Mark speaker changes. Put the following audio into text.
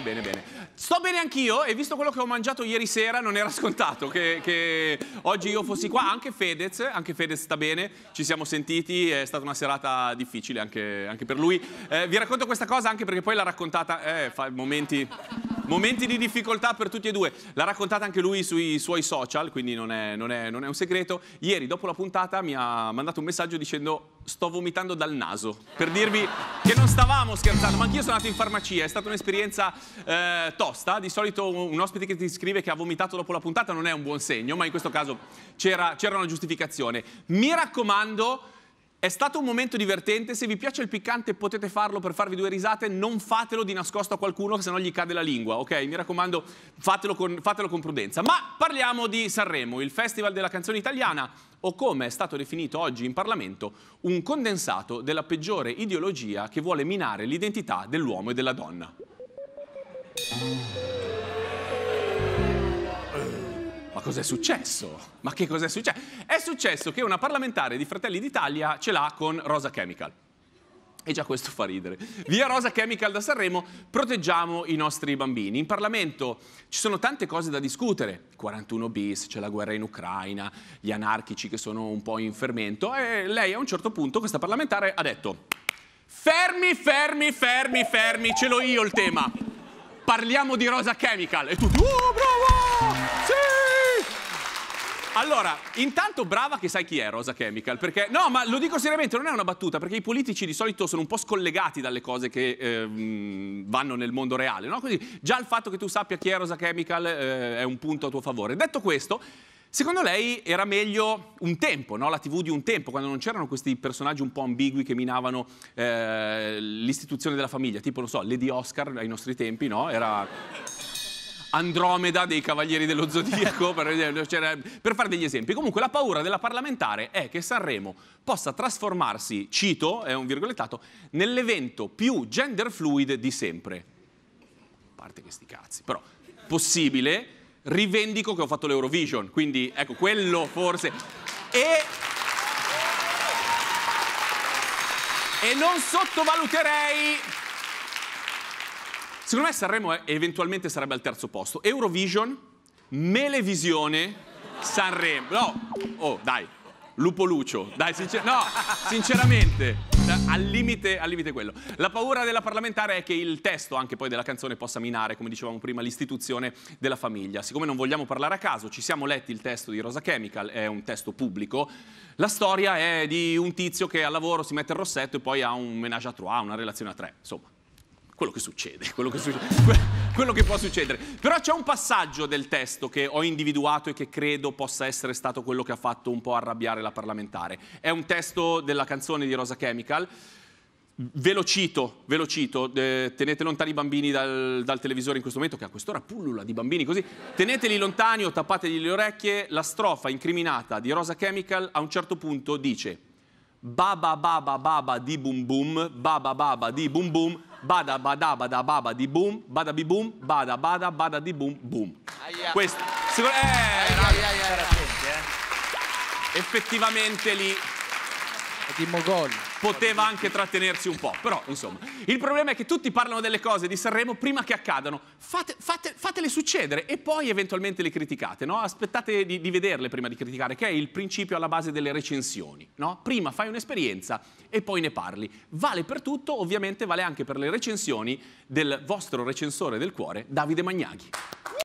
Speaker 1: bene, bene, bene. Sto bene anch'io e visto quello che ho mangiato ieri sera non era scontato che, che oggi io fossi qua. Anche Fedez, anche Fedez sta bene, ci siamo sentiti, è stata una serata difficile anche, anche per lui. Eh, vi racconto questa cosa anche perché poi l'ha raccontata... Eh, fa momenti... Momenti di difficoltà per tutti e due. L'ha raccontata anche lui sui suoi social, quindi non è, non, è, non è, un segreto. Ieri, dopo la puntata, mi ha mandato un messaggio dicendo sto vomitando dal naso. Per dirvi che non stavamo scherzando, ma anch'io sono andato in farmacia. È stata un'esperienza eh, tosta. Di solito un ospite che ti scrive che ha vomitato dopo la puntata non è un buon segno, ma in questo caso c'era una giustificazione. Mi raccomando è stato un momento divertente, se vi piace il piccante potete farlo per farvi due risate, non fatelo di nascosto a qualcuno che se no gli cade la lingua, ok? Mi raccomando, fatelo con, fatelo con prudenza. Ma parliamo di Sanremo, il Festival della Canzone Italiana, o come è stato definito oggi in Parlamento, un condensato della peggiore ideologia che vuole minare l'identità dell'uomo e della donna. Ma cos'è successo? Ma che cos'è successo? successo che una parlamentare di Fratelli d'Italia ce l'ha con Rosa Chemical. E già questo fa ridere. Via Rosa Chemical da Sanremo, proteggiamo i nostri bambini. In Parlamento ci sono tante cose da discutere. 41 bis, c'è la guerra in Ucraina, gli anarchici che sono un po' in fermento. E lei a un certo punto, questa parlamentare, ha detto fermi, fermi, fermi, fermi, ce l'ho io il tema. Parliamo di Rosa Chemical. E tutti, oh, bravo! Allora, intanto brava che sai chi è Rosa Chemical, perché... No, ma lo dico seriamente, non è una battuta, perché i politici di solito sono un po' scollegati dalle cose che eh, vanno nel mondo reale, no? Quindi già il fatto che tu sappia chi è Rosa Chemical eh, è un punto a tuo favore. Detto questo, Secondo lei era meglio un tempo, no? la TV di un tempo, quando non c'erano questi personaggi un po' ambigui che minavano eh, l'istituzione della famiglia, tipo, non so, Lady Oscar ai nostri tempi, no? Era... Andromeda dei Cavalieri dello Zodiaco, per, cioè, per fare degli esempi. Comunque la paura della parlamentare è che Sanremo possa trasformarsi, cito, è un virgolettato, nell'evento più gender fluid di sempre. A parte questi cazzi, però possibile, rivendico che ho fatto l'Eurovision, quindi ecco, quello forse... E... E non sottovaluterei Secondo me Sanremo è, eventualmente sarebbe al terzo posto. Eurovision, Melevisione, Sanremo. No, oh, dai. Lupo Lucio, dai, sincer no, sinceramente, al limite, al limite quello. La paura della parlamentare è che il testo anche poi della canzone possa minare, come dicevamo prima, l'istituzione della famiglia. Siccome non vogliamo parlare a caso, ci siamo letti il testo di Rosa Chemical, è un testo pubblico, la storia è di un tizio che al lavoro si mette il rossetto e poi ha un menage a trois, una relazione a tre, insomma quello che succede, quello che, succede quello che, può succedere. Però c'è un passaggio del testo che ho individuato e che credo possa essere stato quello che ha fatto un po' arrabbiare la parlamentare. È un testo della canzone di Rosa Chemical. Ve lo cito, ve lo cito, eh, tenete lontani i bambini dal, dal, televisore in questo momento, che a quest'ora pullula di bambini così, teneteli lontani o tappategli le orecchie, la strofa incriminata di Rosa Chemical a un certo punto dice baba baba baba di bum bum, baba baba di bum bum, bada bada bada baba di boom, bada bi boom, bada bada bada di boom boom. Questo, sicur- eh, aia, aia, aia, aia. Effettivamente lì... È di Mogoli poteva anche trattenersi un po', però insomma. Il problema è che tutti parlano delle cose di Sanremo prima che accadano, fate, fate, fatele succedere e poi eventualmente le criticate, no? Aspettate di, di, vederle prima di criticare, che è il principio alla base delle recensioni, no? Prima fai un'esperienza e poi ne parli. Vale per tutto, ovviamente vale anche per le recensioni del vostro recensore del cuore, Davide Magnaghi.